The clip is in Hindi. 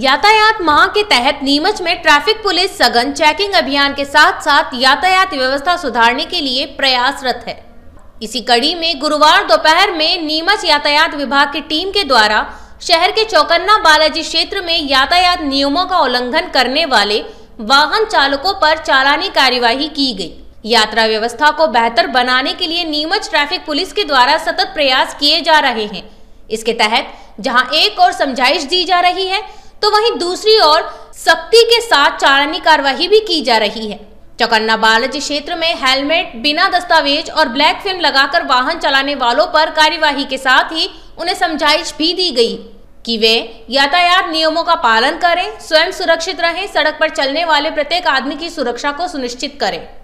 यातायात माह के तहत नीमच में ट्रैफिक पुलिस सघन चेकिंग अभियान के साथ साथ यातायात व्यवस्था सुधारने के लिए प्रयासरत है इसी कड़ी में गुरुवार दोपहर में नीमच यातायात विभाग की टीम के द्वारा शहर के चौकन्ना बालाजी क्षेत्र में यातायात नियमों का उल्लंघन करने वाले वाहन चालकों पर चालानी कार्यवाही की गई यात्रा व्यवस्था को बेहतर बनाने के लिए नीमच ट्रैफिक पुलिस के द्वारा सतत प्रयास किए जा रहे हैं इसके तहत जहां एक और समझाइश दी जा रही है तो वहीं दूसरी ओर सख्ती के साथ चालानी कार्रवाई भी की जा रही है चकन्ना बालाजी क्षेत्र में हेलमेट बिना दस्तावेज और ब्लैक फिल्म लगाकर वाहन चलाने वालों पर कार्यवाही के साथ ही उन्हें समझाइश भी दी गई कि वे यातायात नियमों का पालन करें स्वयं सुरक्षित रहें सड़क पर चलने वाले प्रत्येक आदमी की सुरक्षा को सुनिश्चित करें